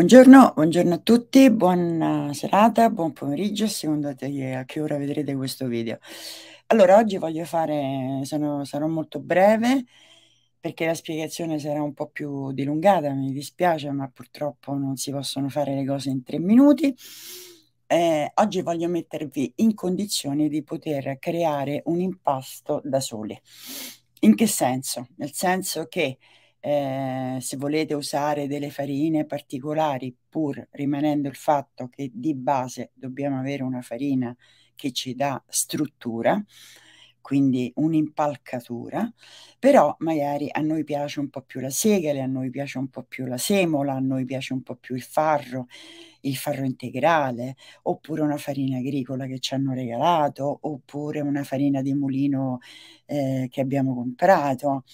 Buongiorno, buongiorno, a tutti, buona eh, serata, buon pomeriggio, secondo te di eh, a che ora vedrete questo video. Allora, oggi voglio fare, sono, sarò molto breve perché la spiegazione sarà un po' più dilungata, mi dispiace, ma purtroppo non si possono fare le cose in tre minuti. Eh, oggi voglio mettervi in condizione di poter creare un impasto da soli. In che senso? Nel senso che eh, se volete usare delle farine particolari, pur rimanendo il fatto che di base dobbiamo avere una farina che ci dà struttura, quindi un'impalcatura, però magari a noi piace un po' più la segale, a noi piace un po' più la semola, a noi piace un po' più il farro, il farro integrale, oppure una farina agricola che ci hanno regalato, oppure una farina di mulino eh, che abbiamo comprato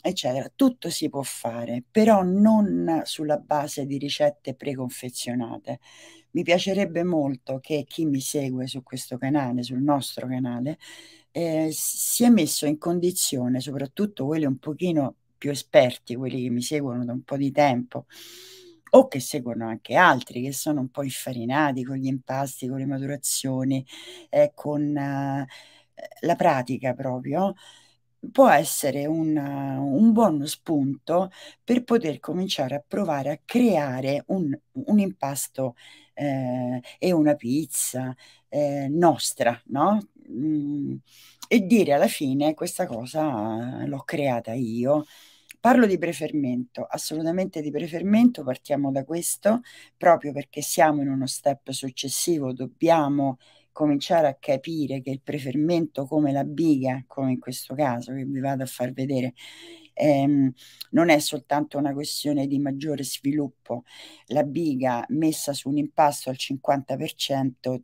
eccetera. Tutto si può fare, però non sulla base di ricette preconfezionate. Mi piacerebbe molto che chi mi segue su questo canale, sul nostro canale, eh, si è messo in condizione, soprattutto quelli un pochino più esperti, quelli che mi seguono da un po' di tempo, o che seguono anche altri che sono un po' infarinati con gli impasti, con le maturazioni, eh, con eh, la pratica proprio, può essere un, un buon spunto per poter cominciare a provare a creare un, un impasto eh, e una pizza eh, nostra, no? Mm, e dire alla fine questa cosa l'ho creata io. Parlo di prefermento, assolutamente di prefermento, partiamo da questo, proprio perché siamo in uno step successivo, dobbiamo cominciare a capire che il prefermento come la biga, come in questo caso che vi vado a far vedere, ehm, non è soltanto una questione di maggiore sviluppo. La biga messa su un impasto al 50%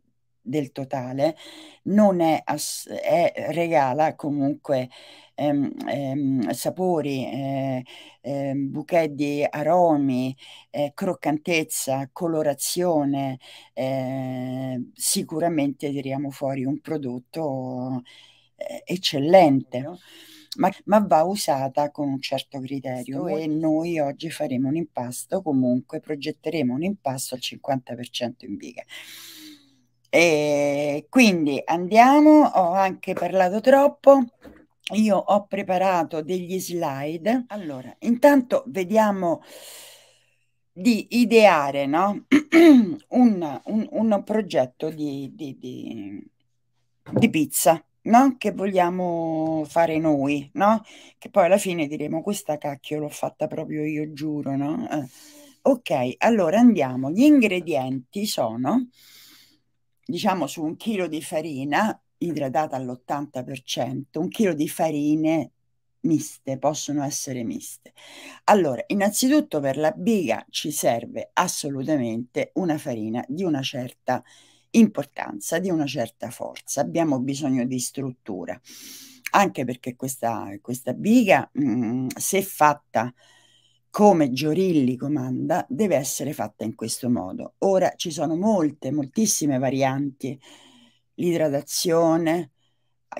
del totale, non è, è regala comunque ehm, ehm, sapori, eh, eh, bouquet di aromi, eh, croccantezza, colorazione, eh, sicuramente tiriamo fuori un prodotto eh, eccellente. No? Ma, ma, va usata con un certo criterio e noi oggi faremo un impasto, comunque progetteremo un impasto al 50% in biga. E ehm, quindi andiamo, ho anche parlato troppo, io ho preparato degli slide. Allora, intanto vediamo di ideare no? un, un, un, progetto di, di, di, di pizza no? che vogliamo fare noi, no? che poi alla fine diremo questa cacchio l'ho fatta proprio io, giuro. No? Eh. Ok, allora andiamo. Gli ingredienti sono diciamo su un chilo di farina idratata all'80%, un chilo di farine miste, possono essere miste. Allora, innanzitutto per la biga ci serve assolutamente una farina di una certa importanza, di una certa forza. Abbiamo bisogno di struttura, anche perché questa, questa biga, mh, mm, se fatta come Giorilli comanda, deve essere fatta in questo modo. Ora ci sono molte, moltissime varianti, l'idratazione,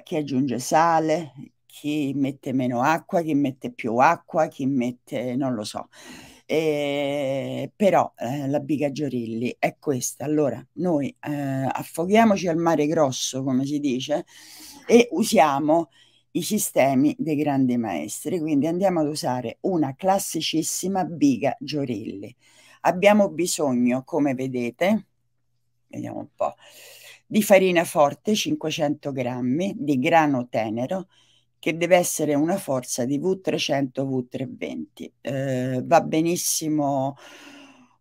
chi aggiunge sale, chi mette meno acqua, chi mette più acqua, chi mette, non lo so. Eh, però eh, la biga Giorilli è questa. Allora, noi eh, affoghiamoci al mare grosso, come si dice, e usiamo i sistemi dei grandi maestri. Quindi andiamo ad usare una classicissima biga Giorilli. Abbiamo bisogno, come vedete, vediamo un po', di farina forte 500 grammi, di grano tenero, che deve essere una forza di V300 V320. Eh, va benissimo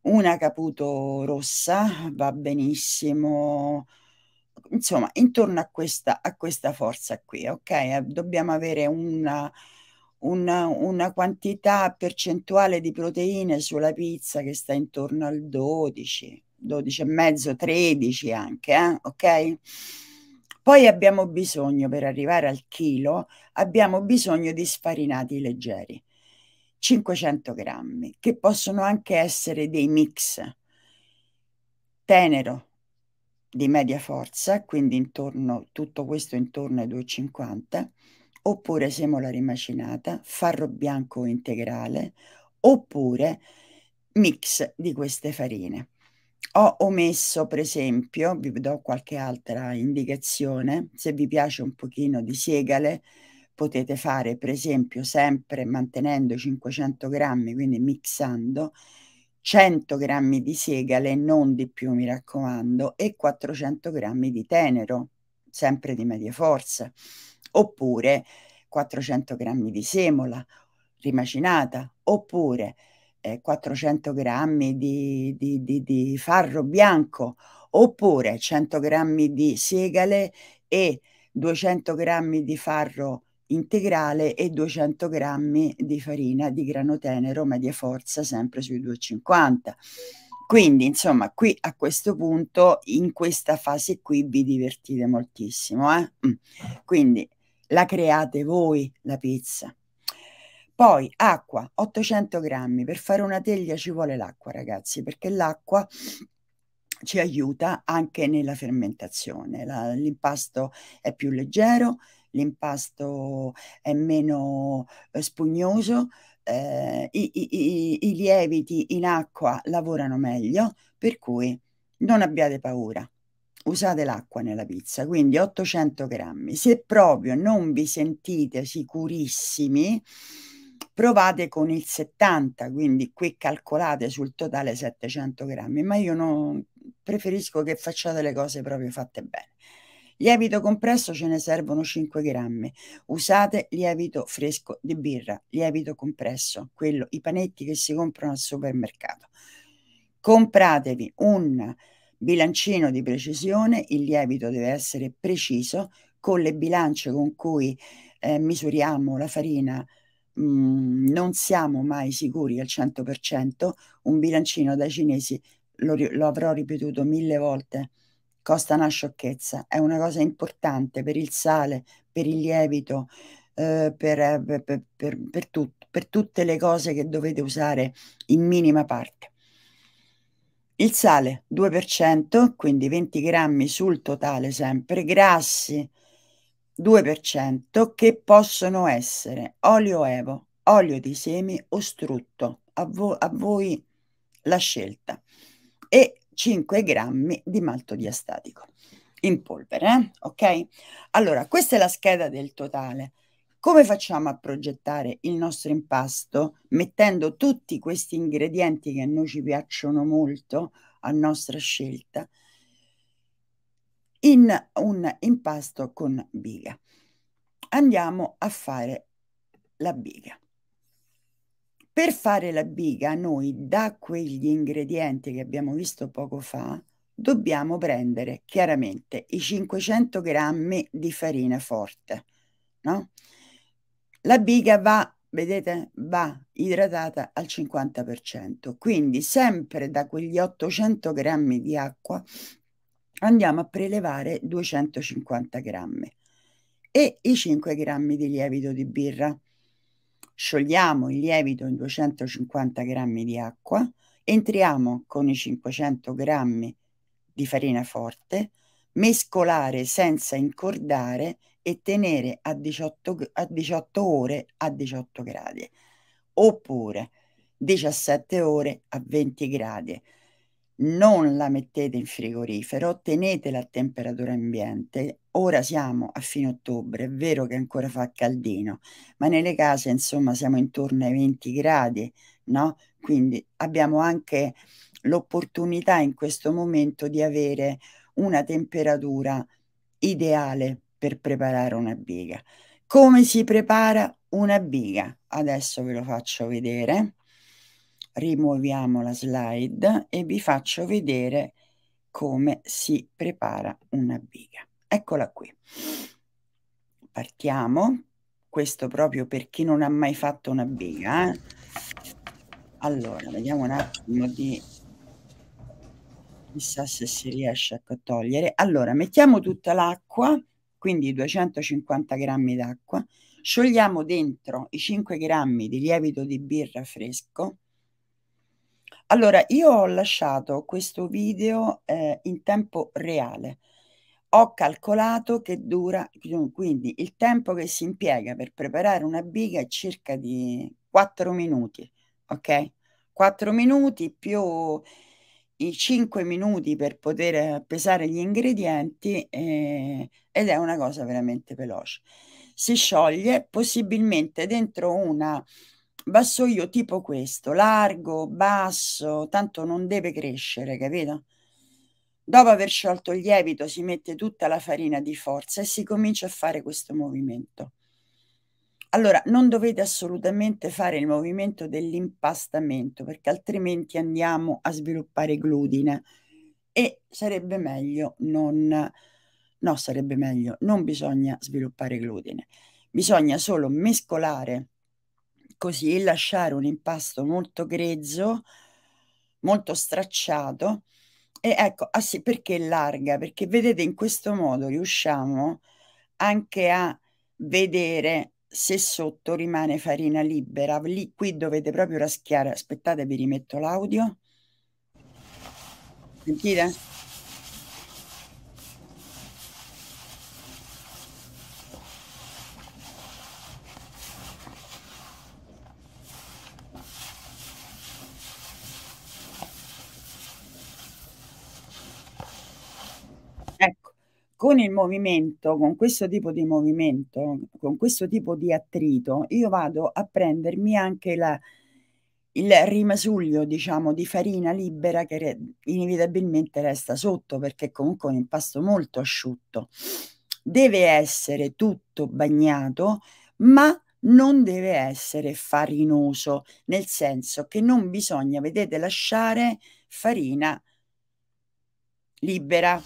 una caputo rossa, va benissimo insomma, intorno a questa, a questa forza qui, ok? Eh, dobbiamo avere una, una, una, quantità percentuale di proteine sulla pizza che sta intorno al 12, 12,5, 13 anche, eh? ok? Poi abbiamo bisogno, per arrivare al chilo, abbiamo bisogno di sfarinati leggeri, 500 grammi, che possono anche essere dei mix, tenero, di media forza, quindi intorno, tutto questo intorno ai 2,50, oppure semola rimacinata, farro bianco integrale, oppure mix di queste farine. Ho omesso, per esempio, vi do qualche altra indicazione, se vi piace un pochino di segale, potete fare, per esempio, sempre mantenendo 500 grammi, quindi mixando, 100 grammi di segale, non di più mi raccomando, e 400 grammi di tenero, sempre di media forza, oppure 400 grammi di semola rimacinata, oppure eh, 400 grammi di, di, di, di, farro bianco, oppure 100 grammi di segale e 200 grammi di farro integrale e 200 grammi di farina di grano tenero media forza sempre sui 250 quindi insomma qui a questo punto in questa fase qui vi divertite moltissimo eh? Mm. quindi la create voi la pizza poi acqua 800 grammi per fare una teglia ci vuole l'acqua ragazzi perché l'acqua ci aiuta anche nella fermentazione l'impasto è più leggero l'impasto è meno eh, spugnoso, eh, i, i, i, i lieviti in acqua lavorano meglio, per cui non abbiate paura usate l'acqua nella pizza, quindi 800 grammi. Se proprio non vi sentite sicurissimi, provate con il 70, quindi qui calcolate sul totale 700 grammi, ma io non, preferisco che facciate le cose proprio fatte bene. Lievito compresso ce ne servono 5 grammi. Usate lievito fresco di birra, lievito compresso, quello, i panetti che si comprano al supermercato. Compratevi un bilancino di precisione, il lievito deve essere preciso, con le bilance con cui eh, misuriamo la farina mh, mm, non siamo mai sicuri al 100%, un bilancino dai cinesi lo, lo avrò ripetuto mille volte, costa una sciocchezza, è una cosa importante per il sale, per il lievito, eh, per, eh, per, per, per, tutto, per tutte le cose che dovete usare in minima parte. Il sale 2%, quindi 20 grammi sul totale sempre, grassi 2% che possono essere olio evo, olio di semi o strutto, a, vo a voi la scelta. E 5 grammi di malto diastatico in polvere, eh? ok? Allora, questa è la scheda del totale. Come facciamo a progettare il nostro impasto mettendo tutti questi ingredienti che a noi ci piacciono molto a nostra scelta in un impasto con biga? Andiamo a fare la biga. Per fare la biga, noi da quegli ingredienti che abbiamo visto poco fa, dobbiamo prendere chiaramente i 500 grammi di farina forte. No? La biga va, vedete, va idratata al 50%, quindi sempre da quegli 800 grammi di acqua andiamo a prelevare 250 grammi e i 5 grammi di lievito di birra sciogliamo il lievito in 250 g di acqua, entriamo con i 500 g di farina forte, mescolare senza incordare e tenere a 18, a 18 ore a 18 gradi, oppure 17 ore a 20 gradi non la mettete in frigorifero, tenetela a temperatura ambiente. Ora siamo a fine ottobre, è vero che ancora fa caldino, ma nelle case insomma siamo intorno ai 20 gradi, no? Quindi abbiamo anche l'opportunità in questo momento di avere una temperatura ideale per preparare una biga. Come si prepara una biga? Adesso ve lo faccio vedere rimuoviamo la slide e vi faccio vedere come si prepara una biga. Eccola qui. Partiamo, questo proprio per chi non ha mai fatto una biga. Eh? Allora, vediamo un attimo di... Chissà se si riesce a togliere. Allora, mettiamo tutta l'acqua, quindi 250 grammi d'acqua, sciogliamo dentro i 5 grammi di lievito di birra fresco, allora, io ho lasciato questo video, ehm, in tempo reale. Ho calcolato che dura quindi il tempo che si impiega per preparare una biga è circa di 4 minuti, ok? 4 minuti più i 5 minuti per poter pesare gli ingredienti, ehm, ed è una cosa veramente veloce. Si scioglie possibilmente dentro una vassoio tipo questo, largo, basso, tanto non deve crescere, capito? Dopo aver sciolto il lievito si mette tutta la farina di forza e si comincia a fare questo movimento. Allora, non dovete assolutamente fare il movimento dell'impastamento perché altrimenti andiamo a sviluppare glutine e sarebbe meglio non... No, sarebbe meglio, non bisogna sviluppare glutine, bisogna solo mescolare così e lasciare un impasto molto grezzo, molto stracciato. E ecco, ah sì, perché larga? Perché vedete in questo modo riusciamo anche a vedere se sotto rimane farina libera. Lì, qui dovete proprio raschiare. Aspettate, vi rimetto l'audio. Sentite? con il movimento, con questo tipo di movimento, con questo tipo di attrito, io vado a prendermi anche la, il rimasuglio, diciamo, di farina libera che re inevitabilmente resta sotto, perché comunque è un impasto molto asciutto. Deve essere tutto bagnato, ma non deve essere farinoso, nel senso che non bisogna, vedete, lasciare farina libera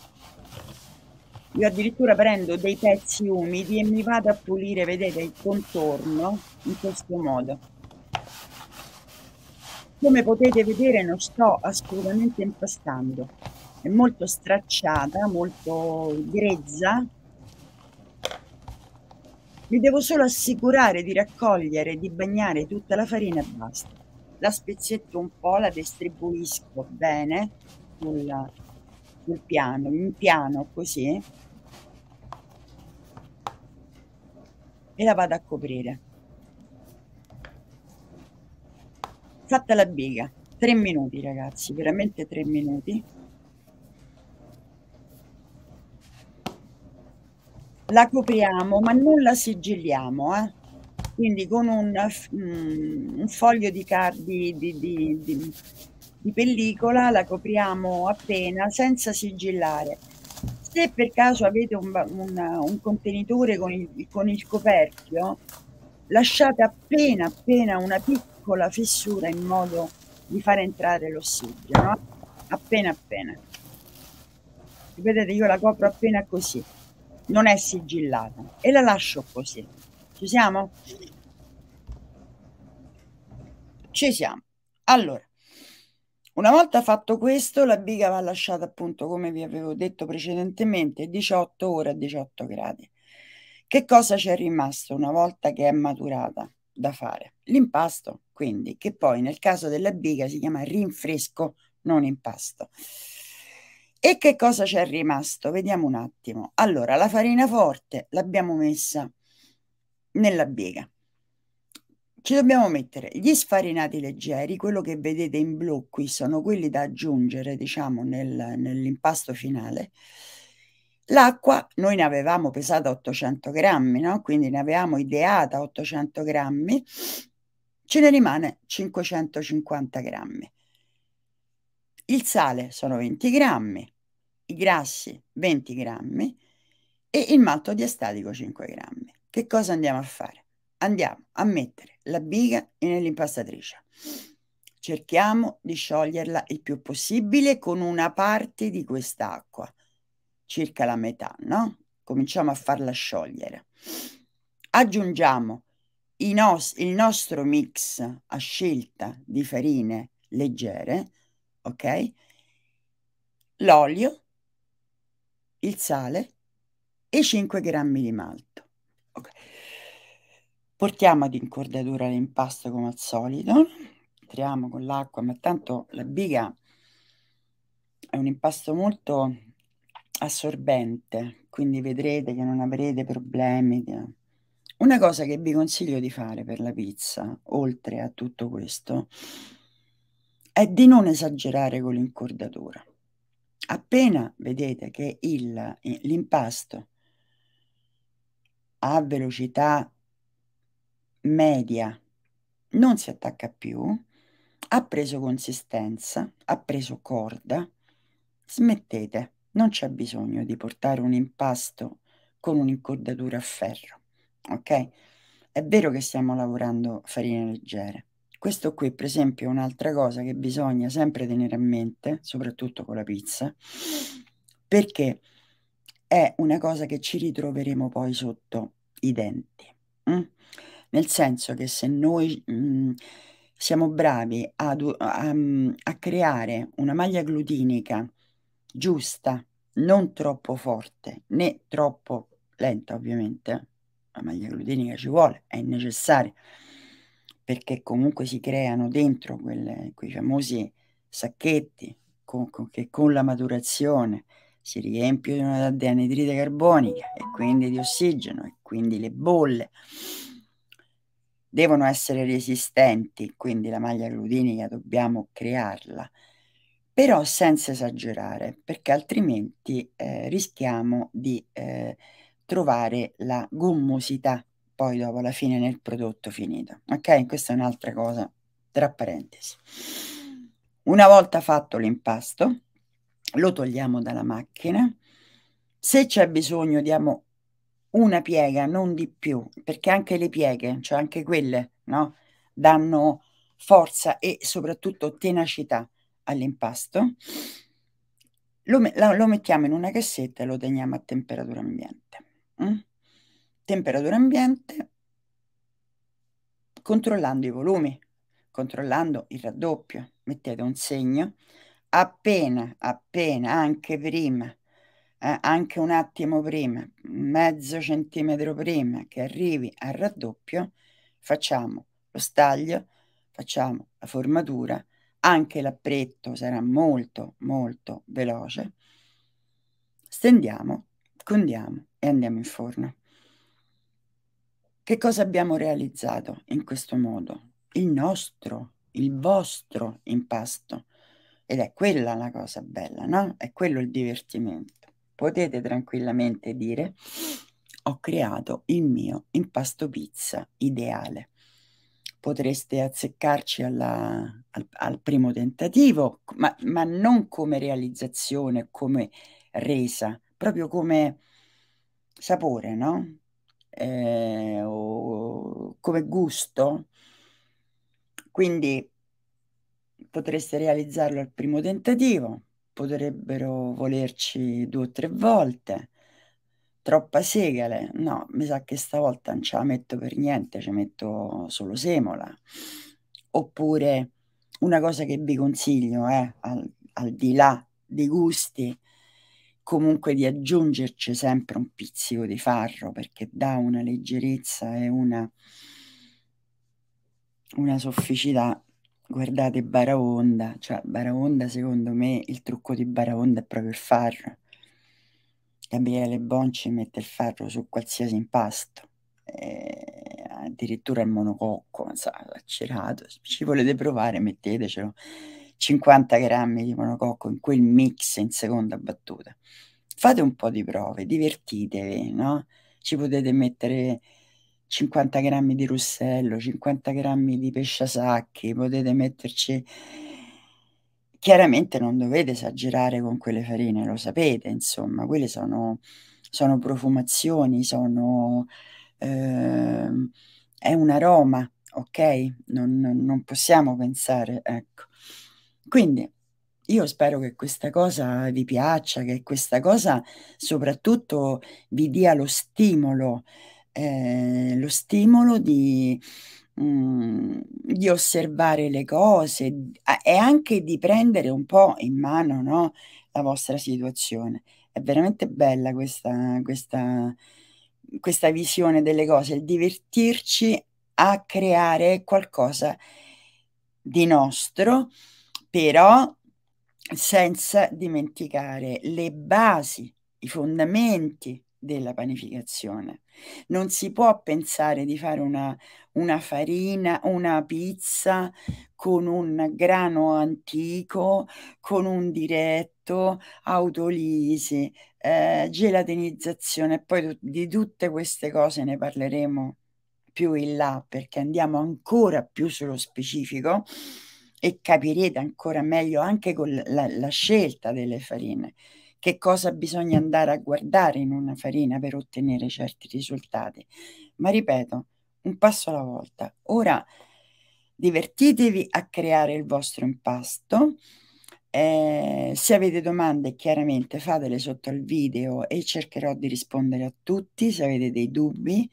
io addirittura prendo dei pezzi umidi e mi vado a pulire, vedete, il contorno in questo modo. Come potete vedere non sto assolutamente impastando, è molto stracciata, molto grezza. Mi devo solo assicurare di raccogliere, di bagnare tutta la farina e basta. La spezzetto un po', la distribuisco bene sulla, sul piano, in piano così, e la vado a coprire fatta la biga tre minuti ragazzi veramente tre minuti la copriamo ma non la sigilliamo eh? quindi con un, mm, un foglio di, car- di, di, di, di pellicola la copriamo appena senza sigillare se per caso avete un, una, un contenitore con il, con il, coperchio, lasciate appena appena una piccola fissura in modo di far entrare l'ossigeno, appena appena. Vedete, io la copro appena così, non è sigillata e la lascio così. Ci siamo? Ci siamo. Allora, una volta fatto questo, la biga va lasciata appunto, come vi avevo detto precedentemente, 18 ore a 18 gradi. Che cosa c'è rimasto una volta che è maturata da fare? L'impasto, quindi, che poi nel caso della biga si chiama rinfresco, non impasto. E che cosa c'è rimasto? Vediamo un attimo. Allora, la farina forte l'abbiamo messa nella biga ci dobbiamo mettere gli sfarinati leggeri, quello che vedete in blu qui sono quelli da aggiungere diciamo nel, nell'impasto finale. L'acqua, noi ne avevamo pesata 800 grammi, no? quindi ne avevamo ideata 800 grammi, ce ne rimane 550 grammi. Il sale sono 20 grammi, i grassi 20 grammi e il malto diastatico 5 grammi. Che cosa andiamo a fare? andiamo a mettere la biga nell'impastatrice. Cerchiamo di scioglierla il più possibile con una parte di quest'acqua, circa la metà, no? Cominciamo a farla sciogliere. Aggiungiamo nos il nostro mix a scelta di farine leggere, ok? L'olio, il sale e 5 grammi di malto. Portiamo ad incordatura l'impasto come al solito, entriamo con l'acqua, ma tanto la biga è un impasto molto assorbente, quindi vedrete che non avrete problemi. Una cosa che vi consiglio di fare per la pizza, oltre a tutto questo, è di non esagerare con l'incordatura. Appena vedete che l'impasto ha velocità media non si attacca più, ha preso consistenza, ha preso corda, smettete, non c'è bisogno di portare un impasto con un'incordatura a ferro, ok? È vero che stiamo lavorando farine leggere. Questo qui, per esempio, è un'altra cosa che bisogna sempre tenere a mente, soprattutto con la pizza, perché è una cosa che ci ritroveremo poi sotto i denti. Mm? Nel senso che se noi, mhmm, siamo bravi ad a mhmm, a creare una maglia glutinica giusta, non troppo forte, né troppo lenta ovviamente, la maglia glutinica ci vuole, è necessaria, perché comunque si creano dentro quelle quei famosi sacchetti co co che con la maturazione si riempiono di anidride carbonica e quindi di ossigeno e quindi le bolle devono essere resistenti, quindi la maglia glutinica dobbiamo crearla, però senza esagerare, perché altrimenti eh, rischiamo di eh, trovare la gommosità poi dopo la fine nel prodotto finito. Ok? Questa è un'altra cosa, tra parentesi. Una volta fatto l'impasto, lo togliamo dalla macchina, se c'è bisogno diamo una piega, non di più, perché anche le pieghe, cioè anche quelle, no? danno forza e soprattutto tenacità all'impasto. Lo, lo, mettiamo in una cassetta e lo teniamo a temperatura ambiente. Mm? Temperatura ambiente controllando i volumi, controllando il raddoppio, mettete un segno. Appena, appena, anche prima eh, anche un attimo prima, mezzo centimetro prima che arrivi al raddoppio, facciamo lo staglio, facciamo la formatura, anche l'appretto sarà molto molto veloce, stendiamo, condiamo e andiamo in forno. Che cosa abbiamo realizzato in questo modo? Il nostro, il vostro impasto. Ed è quella la cosa bella, no? È quello il divertimento potete tranquillamente dire ho creato il mio impasto pizza ideale. Potreste azzeccarci alla, al, al, primo tentativo, ma, ma, non come realizzazione, come resa, proprio come sapore, no? Eh, o come gusto. Quindi potreste realizzarlo al primo tentativo, potrebbero volerci due o tre volte. Troppa segale? No, mi sa che stavolta non ce la metto per niente, ci metto solo semola. Oppure una cosa che vi consiglio, eh, al, al di là dei gusti, comunque di aggiungerci sempre un pizzico di farro perché dà una leggerezza e una, una sofficità Guardate Baraonda, cioè Baraonda secondo me il trucco di Baraonda è proprio il farro. Gabriele Bonci mette il farro su qualsiasi impasto, e eh, addirittura il monococco, so, lacerato, se ci volete provare mettetecelo. 50 grammi di monococco in quel mix in seconda battuta. Fate un po' di prove, divertitevi, no? Ci potete mettere 50 grammi di russello, 50 grammi di pesce sacchi, potete metterci... Chiaramente non dovete esagerare con quelle farine, lo sapete, insomma, quelle sono, sono profumazioni, sono... Eh, è un aroma, ok? Non, non possiamo pensare, ecco. Quindi io spero che questa cosa vi piaccia, che questa cosa soprattutto vi dia lo stimolo, eh, lo stimolo di, mh, mm, di, osservare le cose e anche di prendere un po' in mano no, la vostra situazione. È veramente bella questa, questa, questa visione delle cose, il divertirci a creare qualcosa di nostro, però senza dimenticare le basi, i fondamenti della panificazione. Non si può pensare di fare una, una farina, una pizza con un grano antico, con un diretto, autolisi, eh, gelatinizzazione. Poi di tutte queste cose ne parleremo più in là perché andiamo ancora più sullo specifico e capirete ancora meglio anche con la, la scelta delle farine che cosa bisogna andare a guardare in una farina per ottenere certi risultati. Ma ripeto, un passo alla volta. Ora divertitevi a creare il vostro impasto. Eh, se avete domande, chiaramente fatele sotto al video e cercherò di rispondere a tutti. Se avete dei dubbi,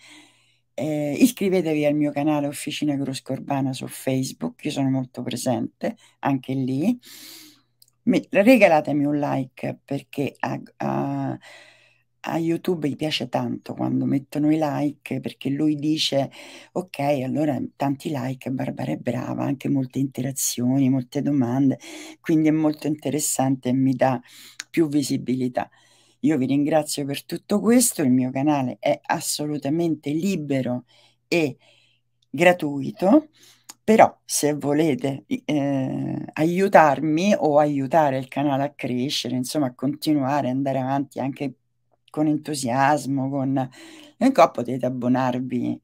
eh, iscrivetevi al mio canale Officina Grosco Urbana su Facebook, io sono molto presente anche lì. Mi, regalatemi un like perché a, a, a YouTube gli piace tanto quando mettono i like perché lui dice ok allora tanti like, Barbara è brava, anche molte interazioni, molte domande, quindi è molto interessante e mi dà più visibilità. Io vi ringrazio per tutto questo, il mio canale è assolutamente libero e gratuito però se volete eh, aiutarmi o aiutare il canale a crescere, insomma a continuare, andare avanti anche con entusiasmo, con ecco, potete abbonarvi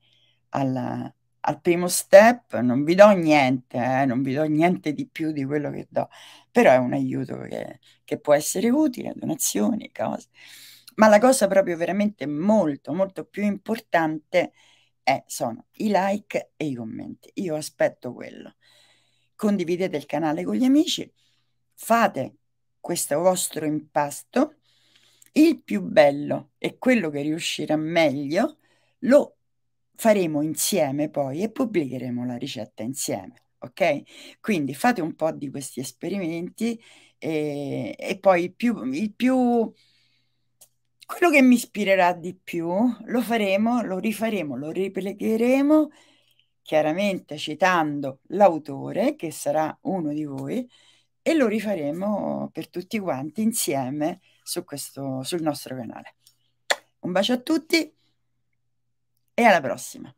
alla, al primo step, non vi do niente, eh, non vi do niente di più di quello che do, però è un aiuto che, che può essere utile, donazioni, cose. Ma la cosa proprio veramente molto, molto più importante è eh, sono i like e i commenti. Io aspetto quello. Condividete il canale con gli amici, fate questo vostro impasto. Il più bello e quello che riuscirà meglio lo faremo insieme poi e pubblicheremo la ricetta insieme. Ok? Quindi fate un po' di questi esperimenti e, eh, e poi più, il più quello che mi ispirerà di più lo faremo, lo rifaremo, lo riplegheremo chiaramente citando l'autore che sarà uno di voi e lo rifaremo per tutti quanti insieme su questo, sul nostro canale. Un bacio a tutti e alla prossima.